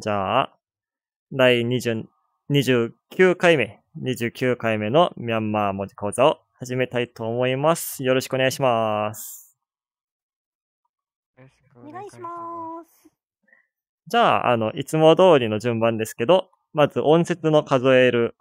じゃあ、第2 9回目、29回目のミャンマー文字講座を始めたいと思います。よろしくお願いします。お願いします。じゃあ、あの、いつも通りの順番ですけど、まず音節の数える、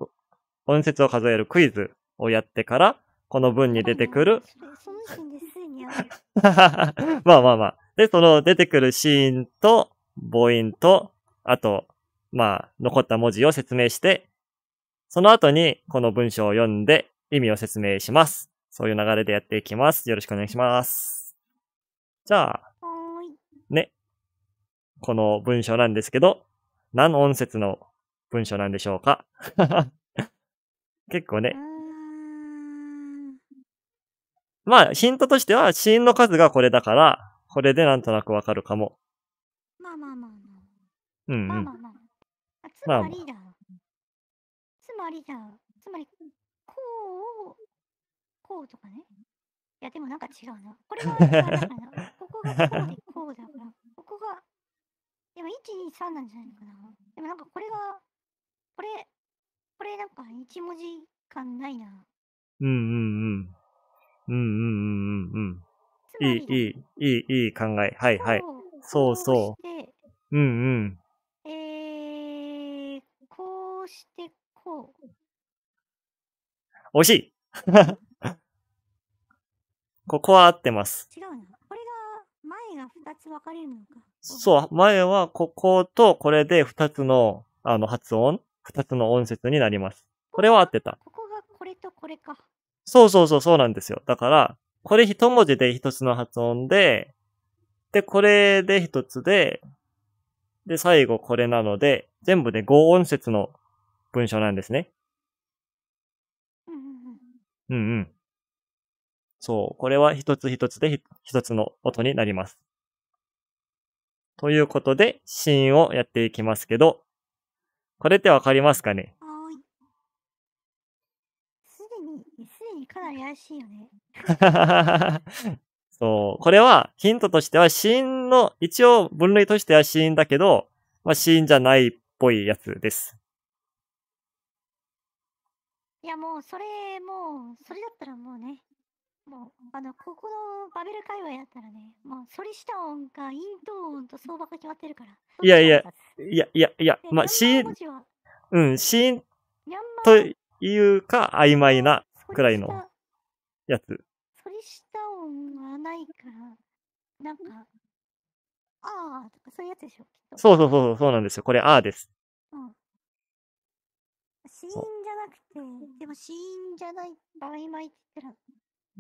音節を数えるクイズをやってから、この文に出てくる、まあまあまあ。で、その出てくるシーンと母音とあと、まあ、残った文字を説明して、その後にこの文章を読んで意味を説明します。そういう流れでやっていきます。よろしくお願いします。じゃあ、ね。この文章なんですけど、何音節の文章なんでしょうか 結構ね。まあ、ヒントとしては、死因の数がこれだから、これでなんとなくわかるかも。うんまあまあまあ。あつままあまありだ。つまりだ。つまり、こうこうとかね。いや、でもなんか違うな。これは、ここがこでこうだから、ここが、でも1、2、3なんじゃないかな。でもなんかこれが、これ、これなんか1文字感ないな。うんうんうん。うんうんうんうんうん。いい、いい、いい、いい考え。はいはい。こうそうそう。こううんうん。してこう。惜しい ここは合ってます。違うな。これが、前が二つ分かれるのか。そう、前はこことこれで二つの、あの、発音、二つの音節になります。これは合ってた。ここがこれとこれか。そうそうそう、そうなんですよ。だから、これ一文字で一つの発音で、で、これで一つで、で、最後これなので、全部で5音節の文章なんですね。うんうん。そう。これは一つ一つで一つの音になります。ということで、シーンをやっていきますけど、これってわかりますかねすでに、すでにかなり怪しいよね。そう。これはヒントとしてはシーンの、一応分類としてはシーンだけど、まあシーンじゃないっぽいやつです。いやもうそれもうそれだったらもうねもうあのここのバベル界隈だったらねもうソリシタ音かイント音と相場が決まってるからいやいやいやいやいやまあシーンうんシーンというか曖昧なくらいのやつソリシタ音はないからなんかああとかそういうやつでしょそうそうそうそうなんですよこれああですうんシーンくて、でも死因じゃない場合は言ったら。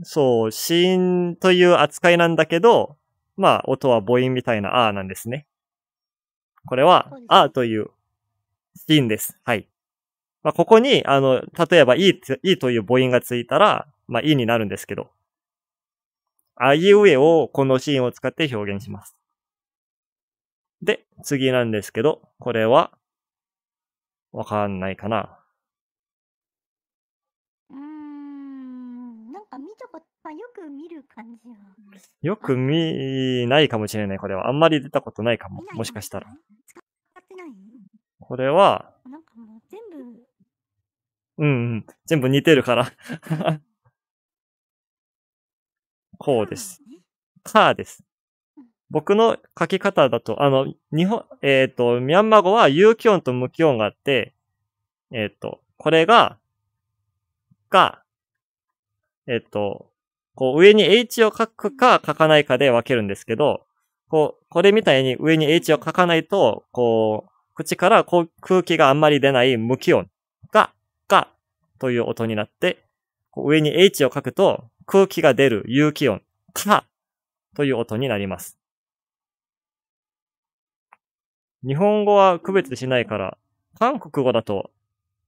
そう、死因という扱いなんだけど、まあ、音は母音みたいなあーなんですね。これは、あーというシーンです。はい。まあ、ここに、あの、例えば、いい、いいという母音がついたら、まあ、いいになるんですけど、あいうえをこのシーンを使って表現します。で、次なんですけど、これは、わかんないかな。か見たこと、あ、よく見る感じは。よく見ないかもしれない、これは。あんまり出たことないかも、もしかしたら。使ってないこれは、なんかもう全部。うんうん。全部似てるから。こうです。カーです。僕の書き方だと、あの、日本、えっ、ー、と、ミャンマー語は有機音と無機音があって、えっ、ー、と、これが、が、えっと、こう上に H を書くか書かないかで分けるんですけど、こう、これみたいに上に H を書かないと、こう、口からこう空気があんまり出ない無気音が、が、という音になって、こう上に H を書くと空気が出る有気音、か、という音になります。日本語は区別しないから、韓国語だと、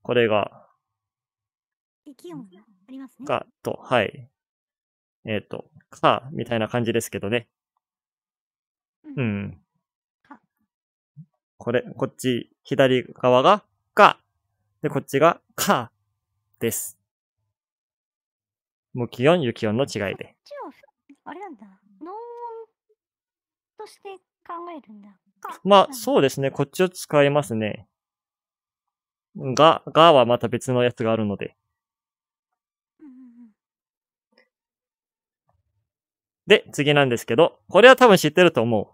これが、ありますね。と、はい。えっ、ー、と、か、みたいな感じですけどね。うん。これ、こっち、左側が、か。で、こっちが、か、です。無気温、雪温の違いで。こっちを、あれなんだ。脳音として考えるんだ。まあ、そうですね。こっちを使いますね。が、がはまた別のやつがあるので。で、次なんですけど、これは多分知ってると思う。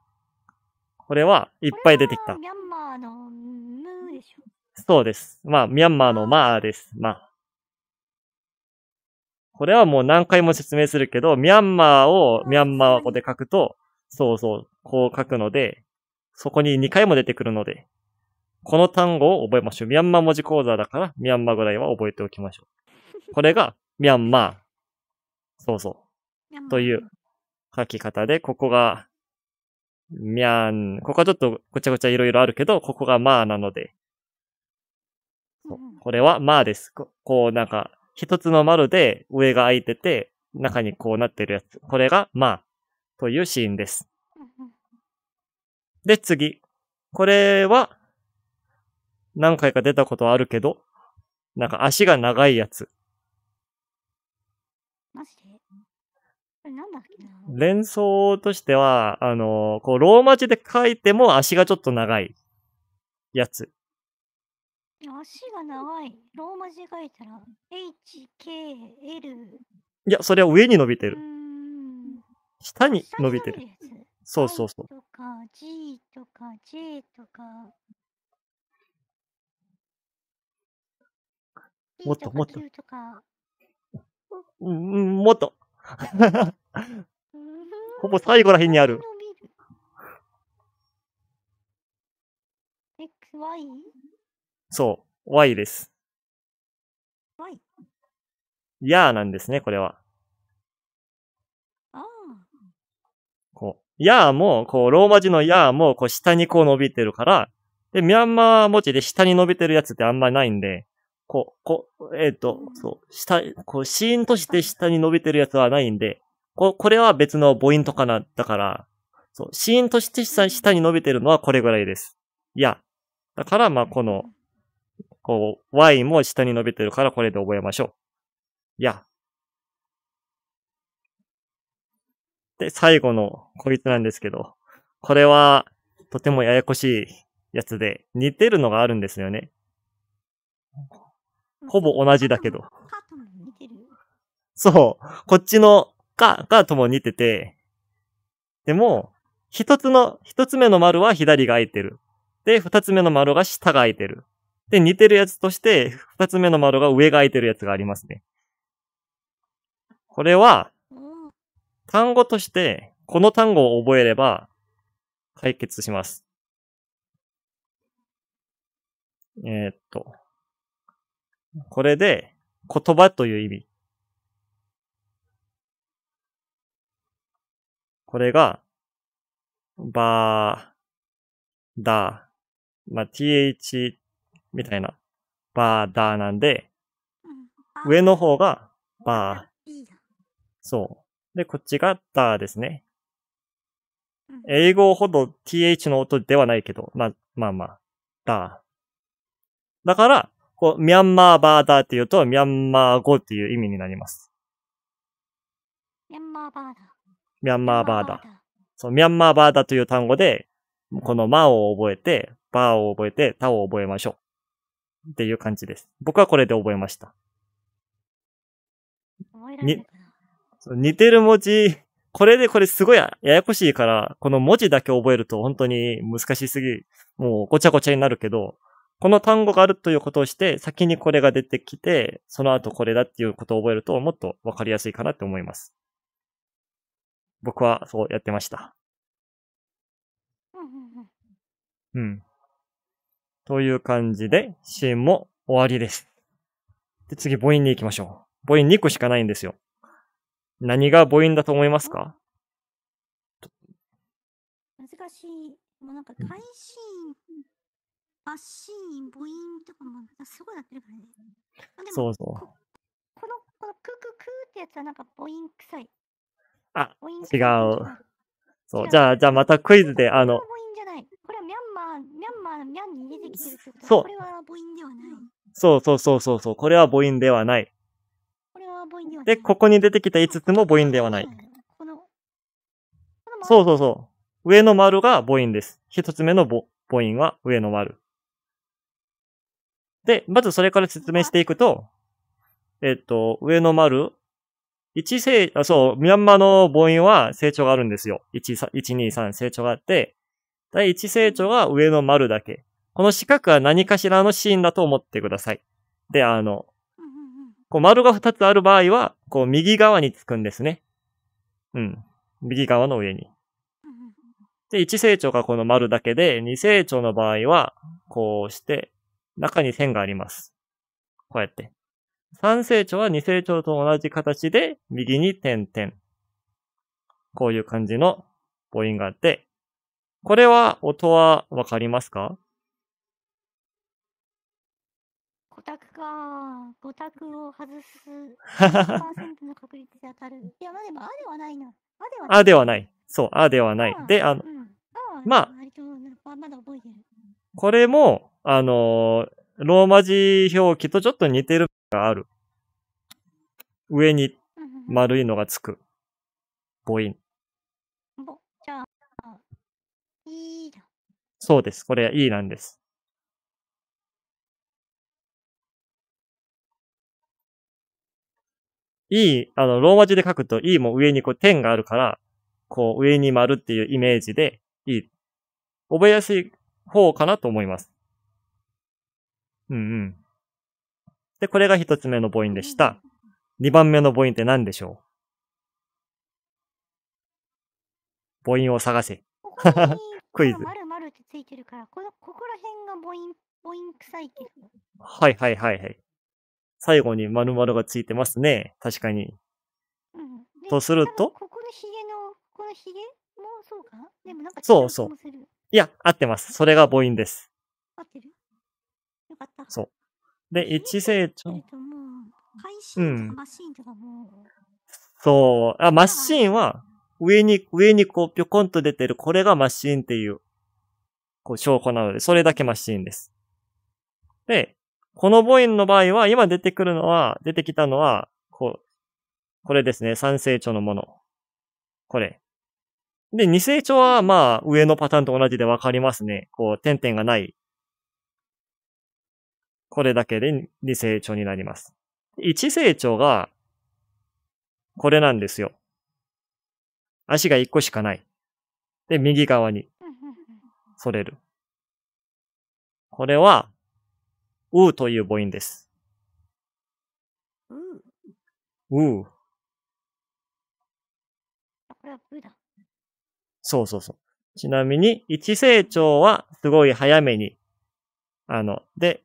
これはいっぱい出てきた。ミャンマーのムーでしょそうです。まあ、ミャンマーのマーです。まあ。これはもう何回も説明するけど、ミャンマーをミャンマー語で書くと、そうそう、こう書くので、そこに2回も出てくるので、この単語を覚えましょう。ミャンマー文字講座だから、ミャンマーぐらいは覚えておきましょう。これが、ミャンマー。そうそう。という書き方で、ここが、みゃーん、ここはちょっとごちゃごちゃいろいろあるけど、ここがまあなので、これはまあですこ。こうなんか、一つの丸で上が空いてて、中にこうなってるやつ。これがまあ、というシーンです。で、次。これは、何回か出たことあるけど、なんか足が長いやつ。なんだっけな連想としては、あの、こう、ローマ字で書いても足がちょっと長いやつ。足が長い。ローマ字書いたら、H、K、L。いや、それは上に伸びてる。下に伸びてる。そうそうそう。とか、G とか、J とか。もっともっと。もっと。ほ ぼ最後らへんにある。え、くいそう、Y です。Y? やーなんですね、これは。ああ。こう、やーも、こう、ローマ字のやーも、こう、下にこう伸びてるから、で、ミャンマー文字で下に伸びてるやつってあんまりないんで、こう、こう、えっ、ー、と、そう、下、こう、シーンとして下に伸びてるやつはないんで、こ、これは別の母音とかな、だから、そう、シーンとして下下に伸びてるのはこれぐらいです。いや。だから、まあ、この、こう、y も下に伸びてるからこれで覚えましょう。いや。で、最後のこいつなんですけど、これはとてもややこしいやつで、似てるのがあるんですよね。ほぼ同じだけど。そう。こっちのか、がとも似てて、でも、一つの、一つ目の丸は左が空いてる。で、二つ目の丸が下が空いてる。で、似てるやつとして、二つ目の丸が上が空いてるやつがありますね。これは、単語として、この単語を覚えれば、解決します。えー、っと。これで、言葉という意味。これが、ばー、だー、まあ、th みたいな、ばー、だーなんで、上の方がばー。そう。で、こっちがだーですね。英語ほど th の音ではないけど、まあ、まあまあ、だー。だから、こう、ミャンマーバーダーっていうと、ミャンマー語っていう意味になります。ミャンマーバーダー。ミャンマーバーダー。そう、ミャンマーバーダーという単語で、このマを覚えて、バーを覚えて、タを覚えましょう。っていう感じです。僕はこれで覚えました。に、似てる文字、これでこれすごいややこしいから、この文字だけ覚えると本当に難しすぎ、もうごちゃごちゃになるけど、この単語があるということをして、先にこれが出てきて、その後これだっていうことを覚えると、もっとわかりやすいかなって思います。僕はそうやってました。うん。という感じで、シーンも終わりです。で、次、母音に行きましょう。母音2個しかないんですよ。何が母音だと思いますか難しい。もうなんか、ーンバッシーン、ボインとかもすごいなってるからね。そうそう。この、このクククってやつはなんかボイン臭い。あ、ボイン違う。そう、じゃあ、じゃあまたクイズで、あの。ボインじゃない。これはミャンマー、ミャンマー、ミャンに出てきてるってことそう。これはボインではない。そうそうそうそうそう。これは母音ではない。これは母音ではない。で、ここに出てきた5つも母音ではない。この、このそうそうそう。上の丸が母音です。1つ目の母母音は上の丸。で、まずそれから説明していくと、えっと、上の丸、1成、あ、そう、ミャンマーの母音は成長があるんですよ。1、1、2、3成長があって、第1成長は上の丸だけ。この四角は何かしらのシーンだと思ってください。で、あの、こう丸が2つある場合は、こう右側につくんですね。うん。右側の上に。で、1成長がこの丸だけで、2成長の場合は、こうして、中に線があります。こうやって。三成長は二成長と同じ形で、右に点々。こういう感じの母音があって、これは音はわかりますかコタクか。コタクを外す。100%の確率で当たる。いや、まあでも、あではないな。あではない。そう、あではない。で、あの、うん、あ、まあ、これも、あの、ローマ字表記とちょっと似てるがある。上に丸いのがつく。ボイン。じゃあ、だ。そうです。これ、いいなんです。E、あの、ローマ字で書くと、E も上にこう点があるから、こう上に丸っていうイメージで、いい。覚えやすい方かなと思います。うんうん。で、これが一つ目の母音でした。二番目の母音って何でしょう母音を探せ。クイズ。ってついてるから、この、ここら辺が母音、母音臭いけど。はいはいはいはい。最後に〇〇がついてますね。確かに。うん。とするとここのヒゲの、このヒゲもそうかでもなんかそうそう。いや、合ってます。それが母音です。合ってるよかった。そう。で、一成長。う、マシンとかも、ん、そう。あ、マシーンは、上に、上にこう、ぴょこんと出てる、これがマシーンっていう、こう、証拠なので、それだけマシーンです。で、このボインの場合は、今出てくるのは、出てきたのは、こう、これですね。三成長のもの。これ。で、二成長は、まあ、上のパターンと同じでわかりますね。こう、点々がないこれだけで2成長になります。1成長が、これなんですよ。足が1個しかない。で、右側に、それる。これは、うという母音です。うう。そうそうそう。ちなみに、一成長はすごい早めに、あの、で、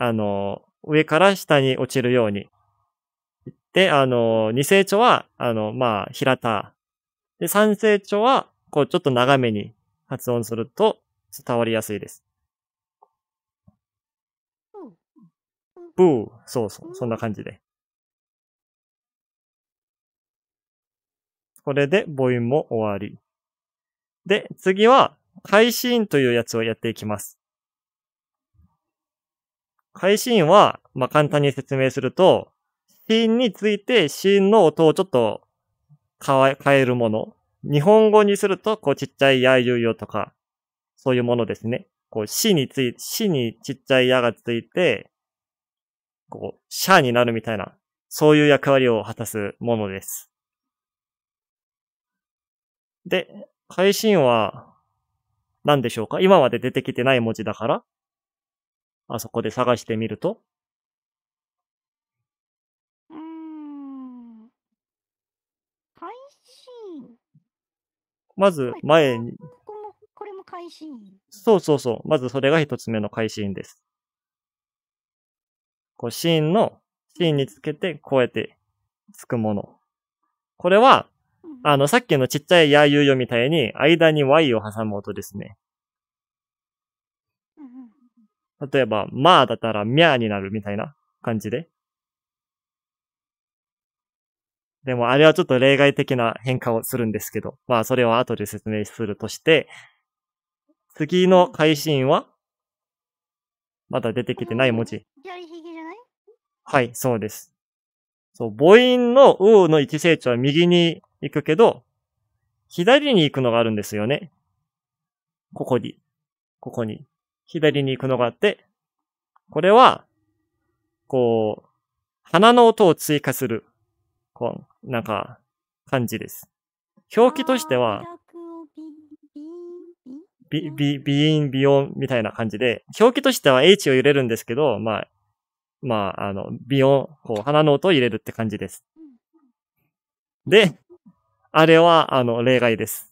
あの、上から下に落ちるように。で、あの、二成長は、あの、まあ、平た。で、三成長は、こう、ちょっと長めに発音すると伝わりやすいです。ブー。そうそう。そんな感じで。これで母音も終わり。で、次は、会心というやつをやっていきます。会心は、まあ、簡単に説明すると、シーンについてシーンの音をちょっと変えるもの。日本語にすると、こうちっちゃいやいうよとか、そういうものですね。こう、死につい、死にちっちゃいやがついて、こう、シャーになるみたいな、そういう役割を果たすものです。で、会心は、何でしょうか今まで出てきてない文字だからあそこで探してみるとうーん。開信。まず前に、ここも、これも開信。そうそうそう。まずそれが一つ目の開信です。こう、シーンの、シーンにつけて、こうやってつくもの。これは、あの、さっきのちっちゃいやゆうよみたいに、間に Y を挟む音ですね。例えば、まあだったら、みゃーになるみたいな感じで。でも、あれはちょっと例外的な変化をするんですけど、まあ、それは後で説明するとして、次の配心は、まだ出てきてない文字。左利じゃないはい、そうです。そう、母音のうの一成長は右に行くけど、左に行くのがあるんですよね。ここに。ここに。左に行くのがあって、これは、こう、鼻の音を追加する、こう、なんか、感じです。表記としては、ビ、ビ、ビイン、ビヨンみたいな感じで、表記としては H を入れるんですけど、まあ、まあ、あの、ビヨン、こう、鼻の音を入れるって感じです。で、あれは、あの、例外です。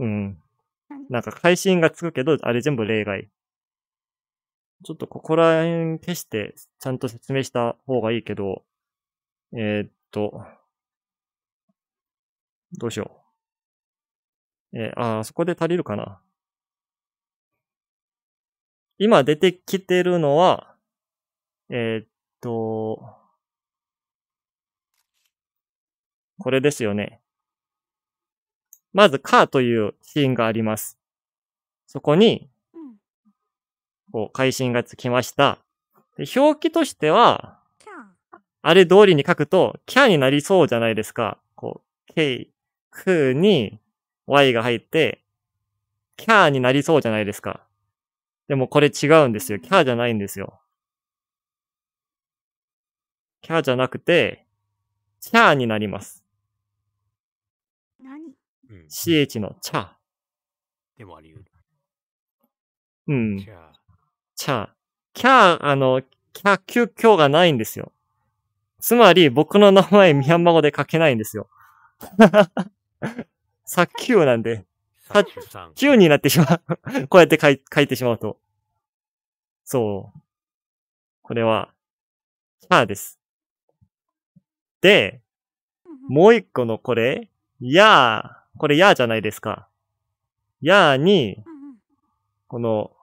うん。なんか、会心がつくけど、あれ全部例外。ちょっとここら辺消して、ちゃんと説明した方がいいけど、えー、っと、どうしよう。えー、あそこで足りるかな。今出てきてるのは、えー、っと、これですよね。まず、カーというシーンがあります。そこに、こう、会心がつきました。で、表記としては、あれ通りに書くと、キャーになりそうじゃないですか。こう、k、くに y が入って、キャーになりそうじゃないですか。でもこれ違うんですよ。キャーじゃないんですよ。キャーじゃなくて、チャーになります。何 ?ch のチャー。でもあり得る。うん。ちゃ、キャー、あの、キャ、キュ、キョがないんですよ。つまり、僕の名前、ミャンマ語で書けないんですよ。さっきゅうなんで、さっきゅうになってしまう。こうやって書い書いてしまうと。そう。これは、キャーです。で、もう一個のこれ、やー、これやーじゃないですか。やーに、この、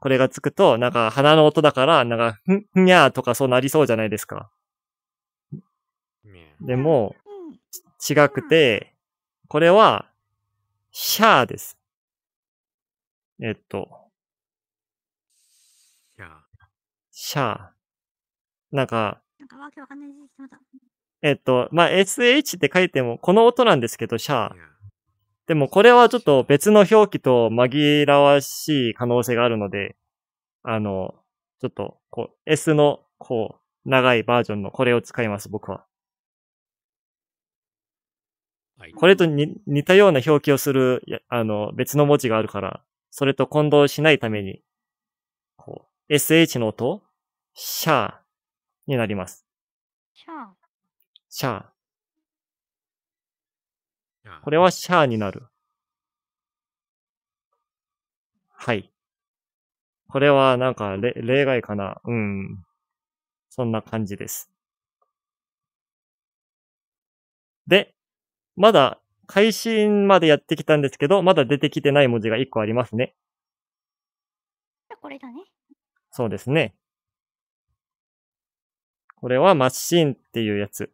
これがつくと、なんか鼻の音だから、なんか、ふん、ふにゃーとかそうなりそうじゃないですか。でも、違くて、これは、シャーです。えっと。シャー。なんか、なんかえっと、まあ、SH って書いても、この音なんですけど、シャー。でもこれはちょっと別の表記と紛らわしい可能性があるので、あの、ちょっと、こう、S の、こう、長いバージョンのこれを使います、僕は。これと似たような表記をする、あの、別の文字があるから、それと混同しないために、こう、sh の音、シャーになります。シャー。シャー。これはシャーになる。はい。これはなんか例外かな。うん。そんな感じです。で、まだ会心までやってきたんですけど、まだ出てきてない文字が一個ありますね。これだね。そうですね。これはマシンっていうやつ。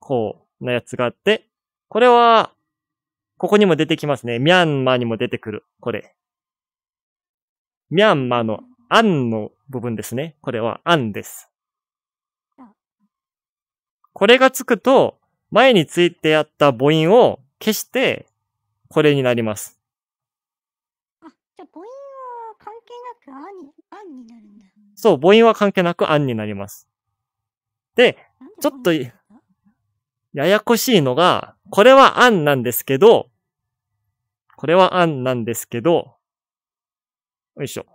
こう、なやつがあって、これは、ここにも出てきますね。ミャンマーにも出てくる。これ。ミャンマーのアンの部分ですね。これはアンです。これがつくと、前についてあった母音を消して、これになります。あ、じゃあ母音は関係なくアンに、になるんだ。そう、母音は関係なくアンになります。で、ちょっと、ややこしいのが、これは案なんですけど、これは案なんですけど、よいしょ。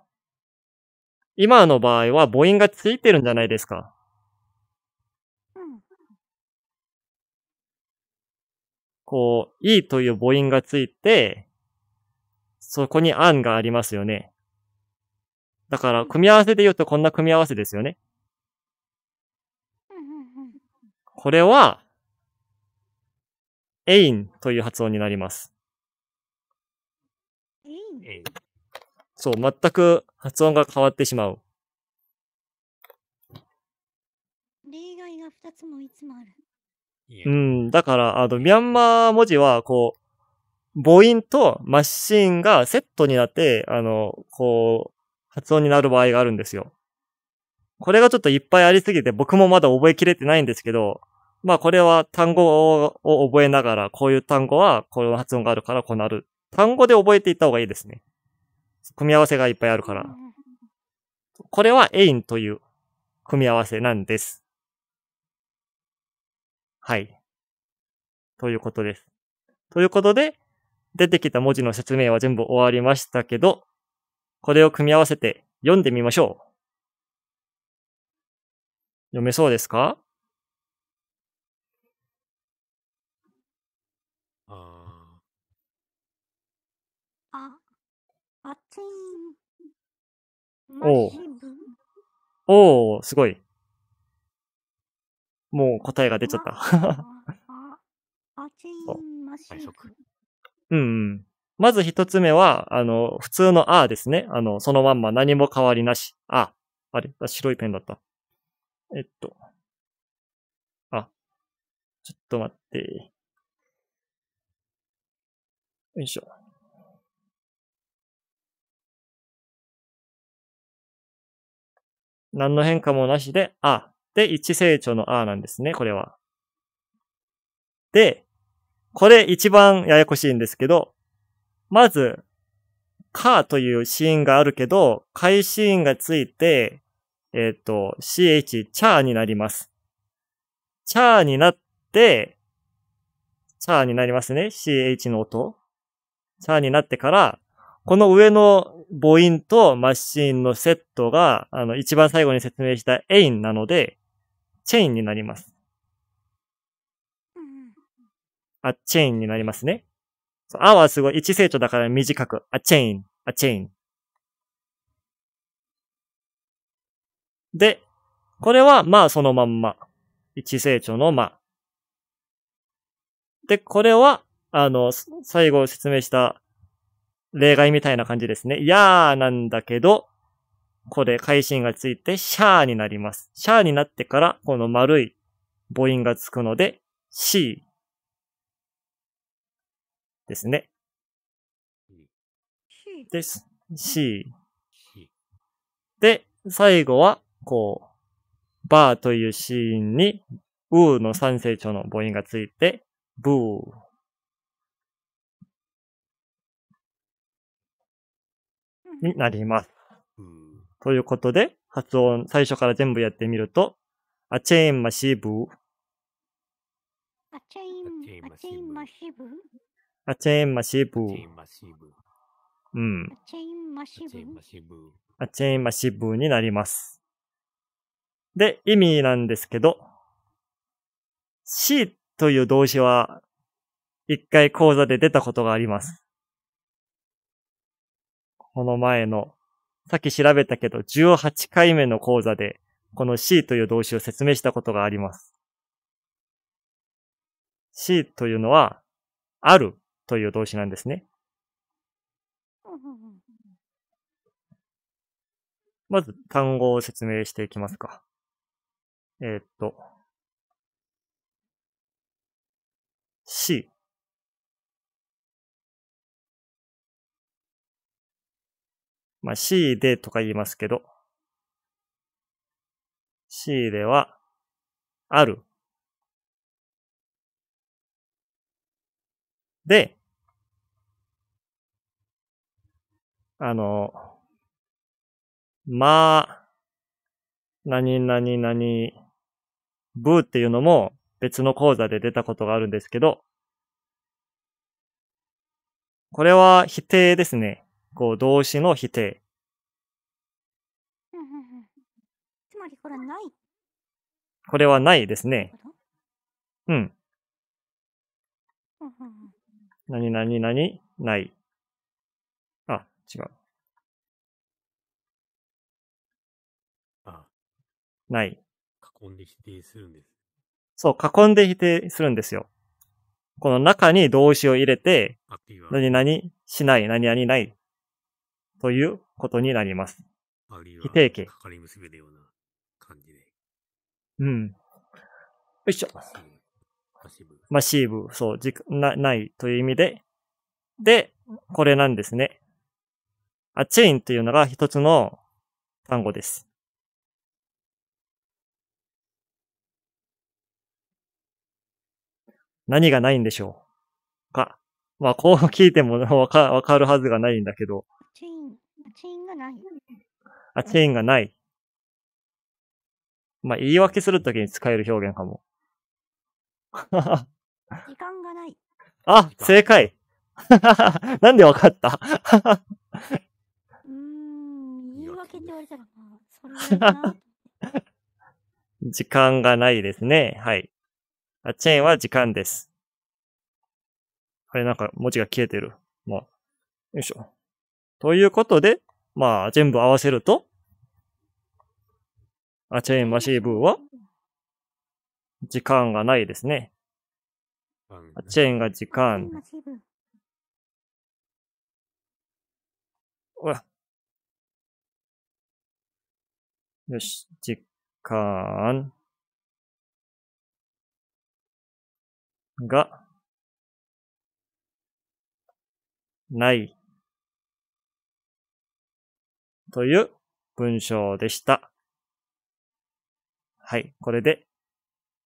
今の場合は母音がついてるんじゃないですか。こう、いいという母音がついて、そこに案がありますよね。だから、組み合わせで言うとこんな組み合わせですよね。これは、エインという発音になります。そう、全く発音が変わってしまう。例外が2つもいつもある。うん、だから、あの、ミャンマー文字は、こう、母音とマシンがセットになって、あの、こう、発音になる場合があるんですよ。これがちょっといっぱいありすぎて僕もまだ覚えきれてないんですけど、まあこれは単語を覚えながら、こういう単語はこの発音があるからこうなる。単語で覚えていった方がいいですね。組み合わせがいっぱいあるから。これは ain という組み合わせなんです。はい。ということです。ということで、出てきた文字の説明は全部終わりましたけど、これを組み合わせて読んでみましょう。読めそうですかおう。おおすごい。もう答えが出ちゃった。うん。まず一つ目は、あの、普通のあですね。あの、そのまんま何も変わりなし。あ。あれ白いペンだった。えっと。あ。ちょっと待って。よいしょ。何の変化もなしで、あ。で、一成長のあなんですね、これは。で、これ一番ややこしいんですけど、まず、かというシーンがあるけど、開シーンがついて、えっ、ー、と、ch, チャーになります。チャーになって、チャーになりますね。ch の音。チャーになってから、この上の母音とマシンのセットが、あの、一番最後に説明したエインなので、チェインになります。あ、チェインになりますね。あはすごい一成長だから短く、あ、チェイン、あ、チェイン。で、これは、まあ、そのまんま。一成長の、まあ。で、これは、あの、最後説明した、例外みたいな感じですね。やーなんだけど、これ、会心がついて、シャーになります。シャーになってから、この丸い母音がつくので、シーですね。です。ー。で、最後は、こう、バーというシーンに、うーの三声長の母音がついて、ブー。になります。ということで、発音、最初から全部やってみると、あちえんましぶ。あちえんましぶ。あーンマましぶ。うん。あちえんましぶ。あーンマましぶになります。で、意味なんですけど、しという動詞は、一回講座で出たことがあります。この前の、さっき調べたけど、18回目の講座で、この C という動詞を説明したことがあります。C というのは、あるという動詞なんですね。まず単語を説明していきますか。えー、っと、C まあ、C でとか言いますけど、C では、ある。で、あの、まあ、何々何、ブーっていうのも別の講座で出たことがあるんですけど、これは否定ですね。こう動詞の否定。つまりこれはない。これはないですね。うん。なになになにない。あ、違う。あない。囲んで否定するんです。そう、囲んで否定するんですよ。この中に動詞を入れて、何々しない、何々ないということになります。非定形。かかり結ような感じで。うん。よいしょ。マシーブ。マシーブ。そう、じな、ないという意味で。で、これなんですね。あ、チェインというのが一つの単語です。何がないんでしょうかまあ、こう聞いても わかわかるはずがないんだけど。チェーン、チェーンがない。あ、チェーンがない。まあ、言い訳するときに使える表現かも。時間がない。あ、正解。なんでわかったうん、言い訳って言われたら、それな。時間がないですね。はい。あ、チェーンは時間です。あれなんか文字が消えてる。まあ、よいしょ。ということで、まあ、全部合わせると、あ、チェーンマシーブーは、時間がないですね。チェーンが時間。ほら。よし、時間が、ない。という文章でした。はい、これで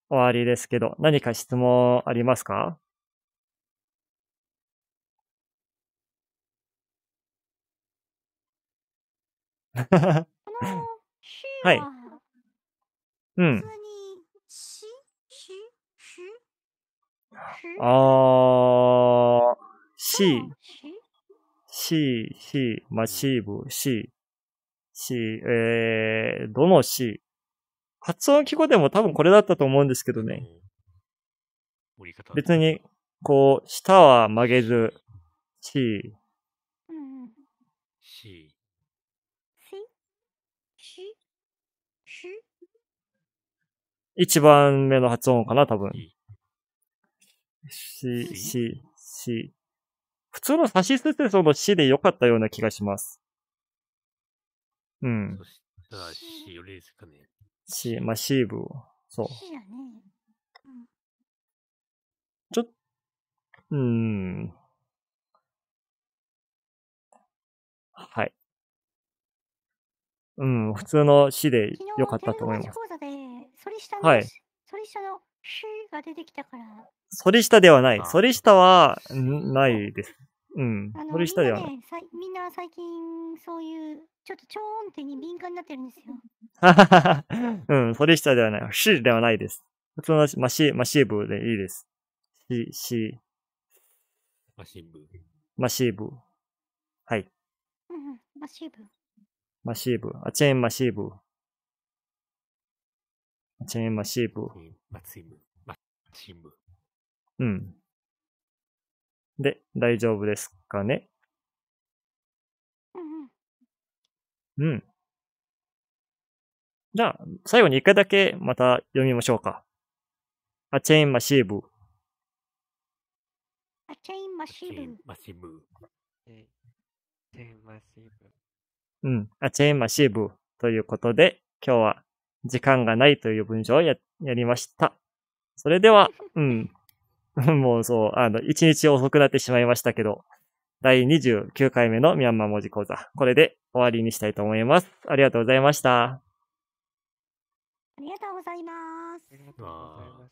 終わりですけど、何か質問ありますかはい。うん。あー、し、し、ー、マシーブ、し、ー、えー、どのー。発音記号でも多分これだったと思うんですけどね。別に、こう、舌は曲げず、し。ー。一番目の発音かな、多分。し、し、し、普通の差し捨てその死で良かったような気がします。うん。そしたら C よりですかね。C、まあ C 部を。そう。うん、ちょ、うん。はい。うん、普通の死で良かったと思います。はい、それ下のシーが出てきたから。反下ではない。反下は、ないです。うん。反下ではない。みんな最近、そういう、ちょっと超音程に敏感になってるんですよ。ははは。うん、反下ではない。シではないです。普通の、まシ、マシーブでいいです。シ、シ。マシーブ。マシーブ。はい。うん、マシーブ。マシーブ。あ、チェーンマシーブ。ンマ e n ブ。マ m a s マ i b u うん。で、大丈夫ですかねうん。じゃあ、最後に一回だけまた読みましょうか。アチェインマシーブ。アチェインマシーブ。マシーブ。うん、アチェインマシーブ。ということで、今日は時間がないという文章をや、やりました。それでは、うん。もうそう、あの、一日遅くなってしまいましたけど、第29回目のミャンマー文字講座、これで終わりにしたいと思います。ありがとうございました。ありがとうございます。